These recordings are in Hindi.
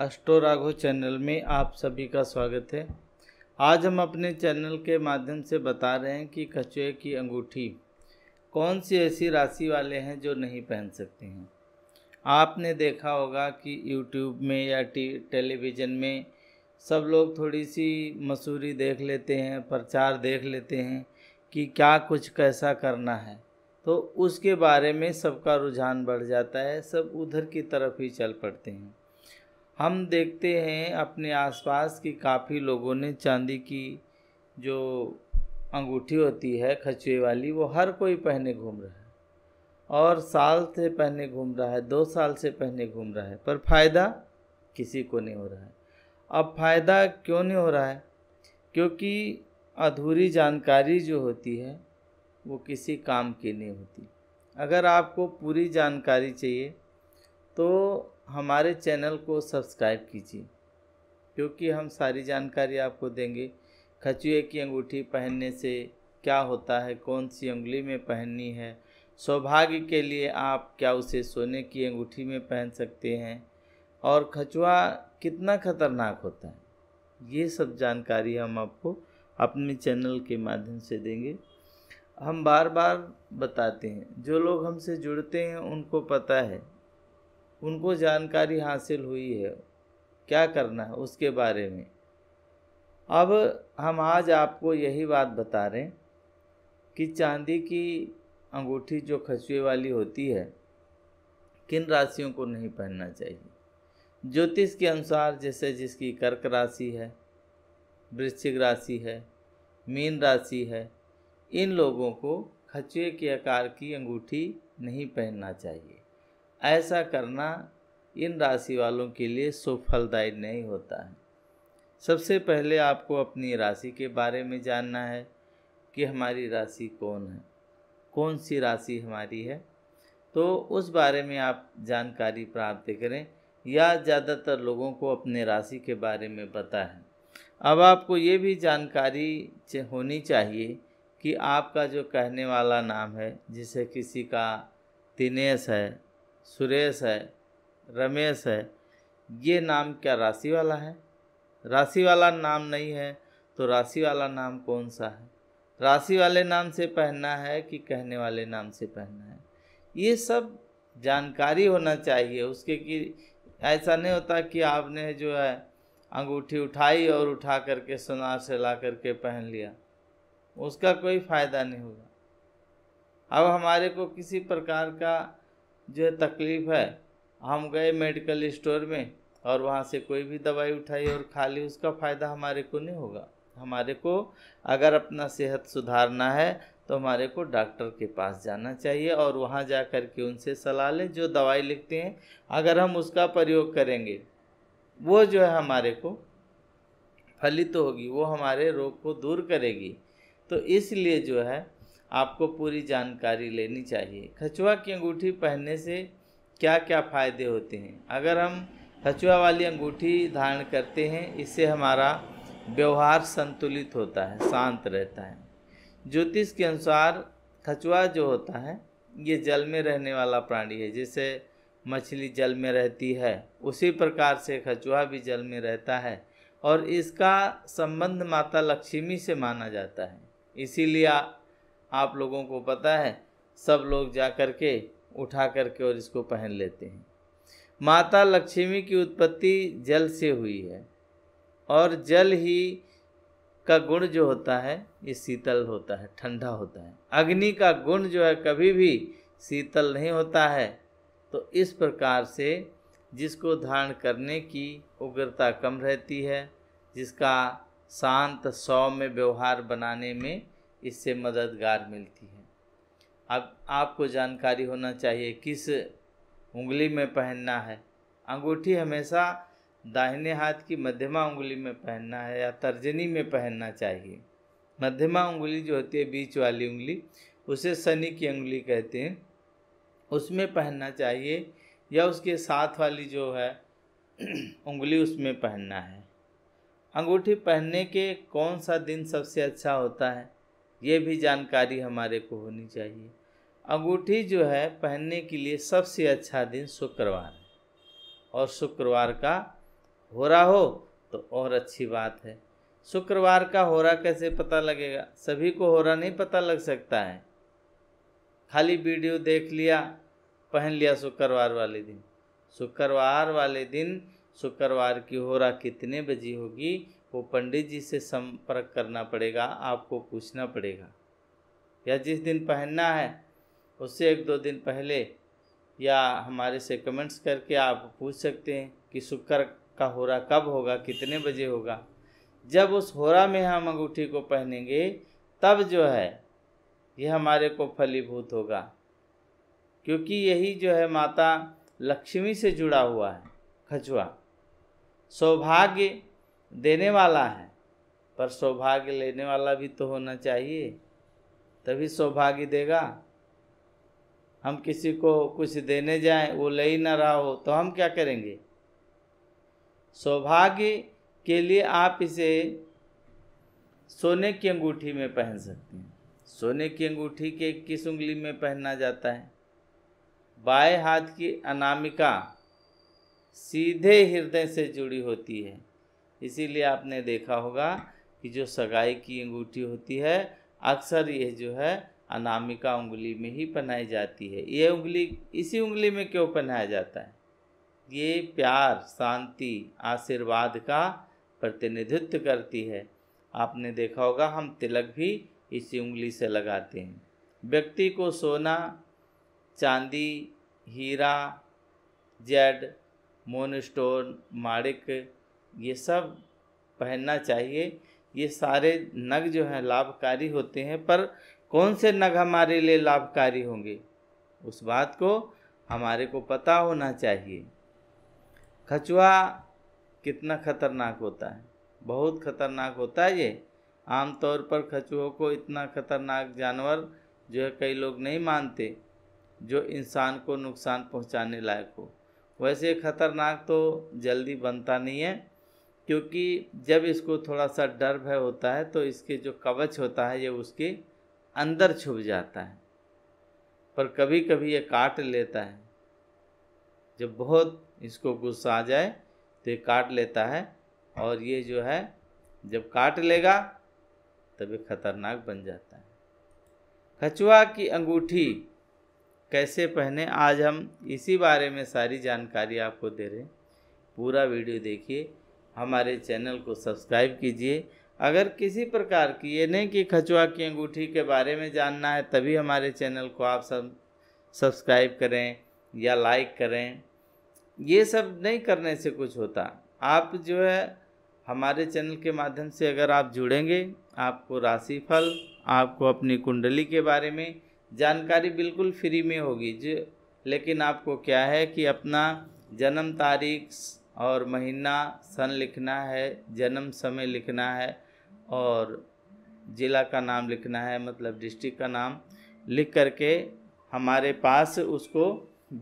अष्टो राघव चैनल में आप सभी का स्वागत है आज हम अपने चैनल के माध्यम से बता रहे हैं कि कचुए की अंगूठी कौन सी ऐसी राशि वाले हैं जो नहीं पहन सकते हैं आपने देखा होगा कि यूट्यूब में या टी टेलीविज़न में सब लोग थोड़ी सी मसूरी देख लेते हैं प्रचार देख लेते हैं कि क्या कुछ कैसा करना है तो उसके बारे में सबका रुझान बढ़ जाता है सब उधर की तरफ ही चल पड़ते हैं हम देखते हैं अपने आसपास की काफ़ी लोगों ने चांदी की जो अंगूठी होती है खचुए वाली वो हर कोई पहने घूम रहा है और साल से पहने घूम रहा है दो साल से पहने घूम रहा है पर फ़ायदा किसी को नहीं हो रहा है अब फ़ायदा क्यों नहीं हो रहा है क्योंकि अधूरी जानकारी जो होती है वो किसी काम की नहीं होती अगर आपको पूरी जानकारी चाहिए तो हमारे चैनल को सब्सक्राइब कीजिए क्योंकि हम सारी जानकारी आपको देंगे खचुए की अंगूठी पहनने से क्या होता है कौन सी उंगली में पहननी है सौभाग्य के लिए आप क्या उसे सोने की अंगूठी में पहन सकते हैं और खचुआ कितना खतरनाक होता है ये सब जानकारी हम आपको अपने चैनल के माध्यम से देंगे हम बार बार बताते हैं जो लोग हमसे जुड़ते हैं उनको पता है उनको जानकारी हासिल हुई है क्या करना है उसके बारे में अब हम आज आपको यही बात बता रहे हैं कि चांदी की अंगूठी जो खचुए वाली होती है किन राशियों को नहीं पहनना चाहिए ज्योतिष के अनुसार जैसे जिसकी कर्क राशि है वृश्चिक राशि है मीन राशि है इन लोगों को खचुए के आकार की अंगूठी नहीं पहनना चाहिए ऐसा करना इन राशि वालों के लिए सुफलदायी नहीं होता है सबसे पहले आपको अपनी राशि के बारे में जानना है कि हमारी राशि कौन है कौन सी राशि हमारी है तो उस बारे में आप जानकारी प्राप्त करें या ज़्यादातर लोगों को अपने राशि के बारे में पता है अब आपको ये भी जानकारी होनी चाहिए कि आपका जो कहने वाला नाम है जिसे किसी का दिनेश है सुरेश है रमेश है ये नाम क्या राशि वाला है राशि वाला नाम नहीं है तो राशि वाला नाम कौन सा है राशि वाले नाम से पहनना है कि कहने वाले नाम से पहनना है ये सब जानकारी होना चाहिए उसके कि ऐसा नहीं होता कि आपने जो है अंगूठी उठाई और उठा करके सोनार से ला करके पहन लिया उसका कोई फ़ायदा नहीं होगा अब हमारे को किसी प्रकार का जो तकलीफ़ है हम गए मेडिकल स्टोर में और वहाँ से कोई भी दवाई उठाई और खा ली उसका फ़ायदा हमारे को नहीं होगा हमारे को अगर अपना सेहत सुधारना है तो हमारे को डॉक्टर के पास जाना चाहिए और वहाँ जा कर के उनसे सलाह लें जो दवाई लिखते हैं अगर हम उसका प्रयोग करेंगे वो जो है हमारे को फलित तो होगी वो हमारे रोग को दूर करेगी तो इसलिए जो है आपको पूरी जानकारी लेनी चाहिए खचुआ की अंगूठी पहनने से क्या क्या फ़ायदे होते हैं अगर हम खचुआ वाली अंगूठी धारण करते हैं इससे हमारा व्यवहार संतुलित होता है शांत रहता है ज्योतिष के अनुसार खचुआ जो होता है ये जल में रहने वाला प्राणी है जैसे मछली जल में रहती है उसी प्रकार से खचुआ भी जल में रहता है और इसका संबंध माता लक्ष्मी से माना जाता है इसीलिए आप लोगों को पता है सब लोग जा कर के उठा करके और इसको पहन लेते हैं माता लक्ष्मी की उत्पत्ति जल से हुई है और जल ही का गुण जो होता है ये शीतल होता है ठंडा होता है अग्नि का गुण जो है कभी भी शीतल नहीं होता है तो इस प्रकार से जिसको धारण करने की उग्रता कम रहती है जिसका शांत सौ में व्यवहार बनाने में इससे मददगार मिलती है अब आपको जानकारी होना चाहिए किस उंगली में पहनना है अंगूठी हमेशा दाहिने हाथ की मध्यमा उंगली में पहनना है या तर्जनी में पहनना चाहिए मध्यमा उंगली जो होती है बीच वाली उंगली उसे शनि की उंगली कहते हैं उसमें पहनना चाहिए या उसके साथ वाली जो है उंगली उसमें पहनना है अंगूठी पहनने के कौन सा दिन सबसे अच्छा होता है ये भी जानकारी हमारे को होनी चाहिए अंगूठी जो है पहनने के लिए सबसे अच्छा दिन शुक्रवार है और शुक्रवार का हो रहा हो तो और अच्छी बात है शुक्रवार का हो रहा कैसे पता लगेगा सभी को हो रहा नहीं पता लग सकता है खाली वीडियो देख लिया पहन लिया शुक्रवार वाले दिन शुक्रवार वाले दिन शुक्रवार की हो रहा कितने बजे होगी वो पंडित जी से संपर्क करना पड़ेगा आपको पूछना पड़ेगा या जिस दिन पहनना है उससे एक दो दिन पहले या हमारे से कमेंट्स करके आप पूछ सकते हैं कि शुक्र का होरा कब होगा कितने बजे होगा जब उस होरा में हम अंगूठी को पहनेंगे तब जो है यह हमारे को फलीभूत होगा क्योंकि यही जो है माता लक्ष्मी से जुड़ा हुआ है खजुआ सौभाग्य देने वाला है पर सौभाग्य लेने वाला भी तो होना चाहिए तभी सौभाग्य देगा हम किसी को कुछ देने जाएं वो ले ही ना रहा हो तो हम क्या करेंगे सौभाग्य के लिए आप इसे सोने की अंगूठी में पहन सकते हैं सोने की अंगूठी के किस उंगली में पहना जाता है बाएं हाथ की अनामिका सीधे हृदय से जुड़ी होती है इसीलिए आपने देखा होगा कि जो सगाई की अंगूठी होती है अक्सर यह जो है अनामिका उंगली में ही पहनाई जाती है ये उंगली इसी उंगली में क्यों पहनाया जाता है ये प्यार शांति आशीर्वाद का प्रतिनिधित्व करती है आपने देखा होगा हम तिलक भी इसी उंगली से लगाते हैं व्यक्ति को सोना चांदी हीरा जेड मोनस्टोन माणिक ये सब पहनना चाहिए ये सारे नग जो हैं लाभकारी होते हैं पर कौन से नग हमारे लिए लाभकारी होंगे उस बात को हमारे को पता होना चाहिए खचुआ कितना खतरनाक होता है बहुत खतरनाक होता है ये आमतौर पर खचुओं को इतना खतरनाक जानवर जो है कई लोग नहीं मानते जो इंसान को नुकसान पहुंचाने लायक हो वैसे खतरनाक तो जल्दी बनता नहीं है क्योंकि जब इसको थोड़ा सा डर भय होता है तो इसके जो कवच होता है ये उसके अंदर छुप जाता है पर कभी कभी ये काट लेता है जब बहुत इसको गुस्सा आ जाए तो ये काट लेता है और ये जो है जब काट लेगा तब ये खतरनाक बन जाता है खचुआ की अंगूठी कैसे पहने आज हम इसी बारे में सारी जानकारी आपको दे रहे हैं पूरा वीडियो देखिए हमारे चैनल को सब्सक्राइब कीजिए अगर किसी प्रकार की ये नहीं कि खचुआ की अंगूठी के बारे में जानना है तभी हमारे चैनल को आप सब सब्सक्राइब करें या लाइक करें ये सब नहीं करने से कुछ होता आप जो है हमारे चैनल के माध्यम से अगर आप जुड़ेंगे आपको राशिफल आपको अपनी कुंडली के बारे में जानकारी बिल्कुल फ्री में होगी जो लेकिन आपको क्या है कि अपना जन्म तारीख और महीना सन लिखना है जन्म समय लिखना है और ज़िला का नाम लिखना है मतलब डिस्ट्रिक्ट का नाम लिख करके हमारे पास उसको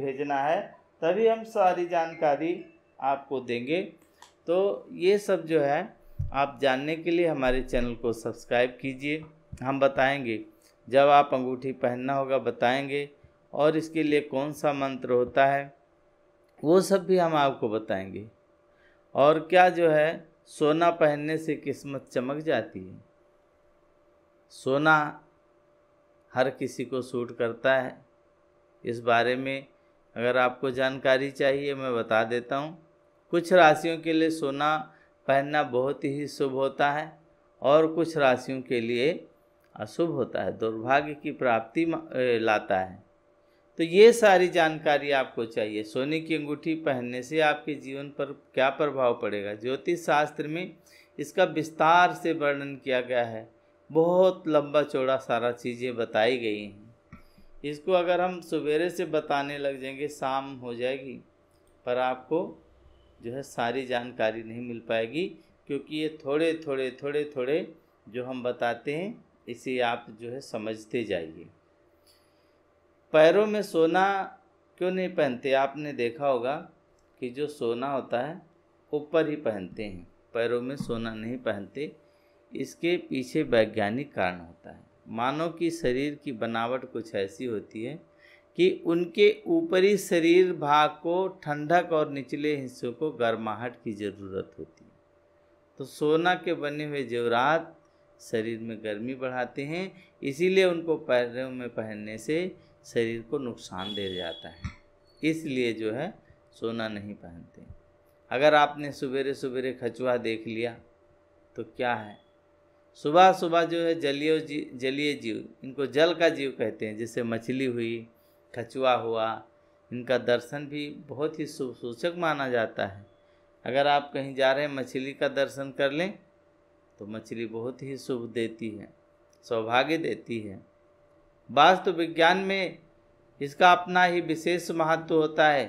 भेजना है तभी हम सारी जानकारी आपको देंगे तो ये सब जो है आप जानने के लिए हमारे चैनल को सब्सक्राइब कीजिए हम बताएंगे जब आप अंगूठी पहनना होगा बताएंगे और इसके लिए कौन सा मंत्र होता है वो सब भी हम आपको बताएंगे और क्या जो है सोना पहनने से किस्मत चमक जाती है सोना हर किसी को सूट करता है इस बारे में अगर आपको जानकारी चाहिए मैं बता देता हूँ कुछ राशियों के लिए सोना पहनना बहुत ही शुभ होता है और कुछ राशियों के लिए अशुभ होता है दुर्भाग्य की प्राप्ति लाता है तो ये सारी जानकारी आपको चाहिए सोने की अंगूठी पहनने से आपके जीवन पर क्या प्रभाव पड़ेगा ज्योतिष शास्त्र में इसका विस्तार से वर्णन किया गया है बहुत लंबा चौड़ा सारा चीज़ें बताई गई हैं इसको अगर हम सवेरे से बताने लग जाएंगे शाम हो जाएगी पर आपको जो है सारी जानकारी नहीं मिल पाएगी क्योंकि ये थोड़े थोड़े थोड़े थोड़े जो हम बताते हैं इसे आप जो है समझते जाइए पैरों में सोना क्यों नहीं पहनते आपने देखा होगा कि जो सोना होता है ऊपर ही पहनते हैं पैरों में सोना नहीं पहनते इसके पीछे वैज्ञानिक कारण होता है मानव की शरीर की बनावट कुछ ऐसी होती है कि उनके ऊपरी शरीर भाग को ठंडक और निचले हिस्सों को गर्माहट की ज़रूरत होती है तो सोना के बने हुए जेवरात शरीर में गर्मी बढ़ाते हैं इसीलिए उनको पैरों में पहनने से शरीर को नुकसान दे जाता है इसलिए जो है सोना नहीं पहनते अगर आपने सवेरे सवेरे खचुआ देख लिया तो क्या है सुबह सुबह जो है जलीय जलीय जीव इनको जल का जीव कहते हैं जैसे मछली हुई खचुआ हुआ इनका दर्शन भी बहुत ही शुभ सूचक माना जाता है अगर आप कहीं जा रहे हैं मछली का दर्शन कर लें तो मछली बहुत ही शुभ देती है सौभाग्य देती है वास्तु विज्ञान में इसका अपना ही विशेष महत्व होता है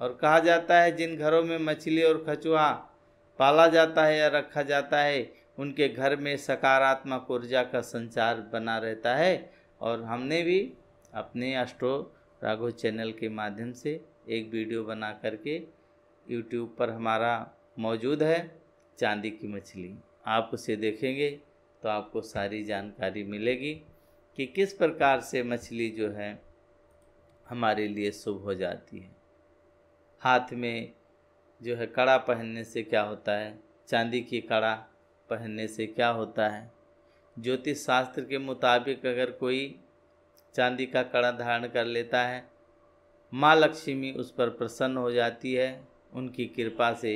और कहा जाता है जिन घरों में मछली और खचुआ पाला जाता है या रखा जाता है उनके घर में सकारात्मक ऊर्जा का संचार बना रहता है और हमने भी अपने अष्टो राघो चैनल के माध्यम से एक वीडियो बना करके यूट्यूब पर हमारा मौजूद है चांदी की मछली आप उसे देखेंगे तो आपको सारी जानकारी मिलेगी कि किस प्रकार से मछली जो है हमारे लिए शुभ हो जाती है हाथ में जो है कड़ा पहनने से क्या होता है चांदी की कड़ा पहनने से क्या होता है ज्योतिष शास्त्र के मुताबिक अगर कोई चांदी का कड़ा धारण कर लेता है माँ लक्ष्मी उस पर प्रसन्न हो जाती है उनकी कृपा से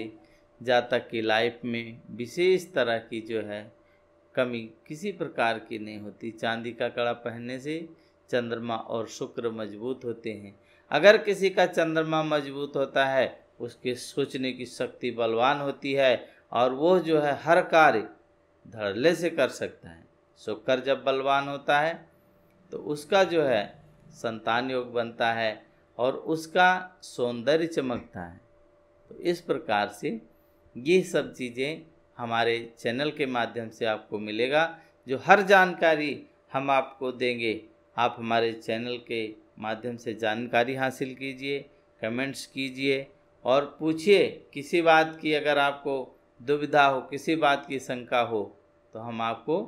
जातक की लाइफ में विशेष तरह की जो है कमी किसी प्रकार की नहीं होती चांदी का कड़ा पहनने से चंद्रमा और शुक्र मजबूत होते हैं अगर किसी का चंद्रमा मजबूत होता है उसके सोचने की शक्ति बलवान होती है और वो जो है हर कार्य धड़ले से कर सकता है शुक्र जब बलवान होता है तो उसका जो है संतान योग बनता है और उसका सौंदर्य चमकता है तो इस प्रकार से ये सब चीज़ें हमारे चैनल के माध्यम से आपको मिलेगा जो हर जानकारी हम आपको देंगे आप हमारे चैनल के माध्यम से जानकारी हासिल कीजिए कमेंट्स कीजिए और पूछिए किसी बात की अगर आपको दुविधा हो किसी बात की शंका हो तो हम आपको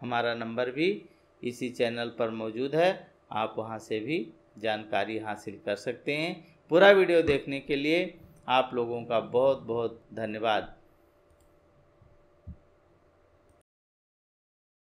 हमारा नंबर भी इसी चैनल पर मौजूद है आप वहाँ से भी जानकारी हासिल कर सकते हैं पूरा वीडियो देखने के लिए आप लोगों का बहुत बहुत धन्यवाद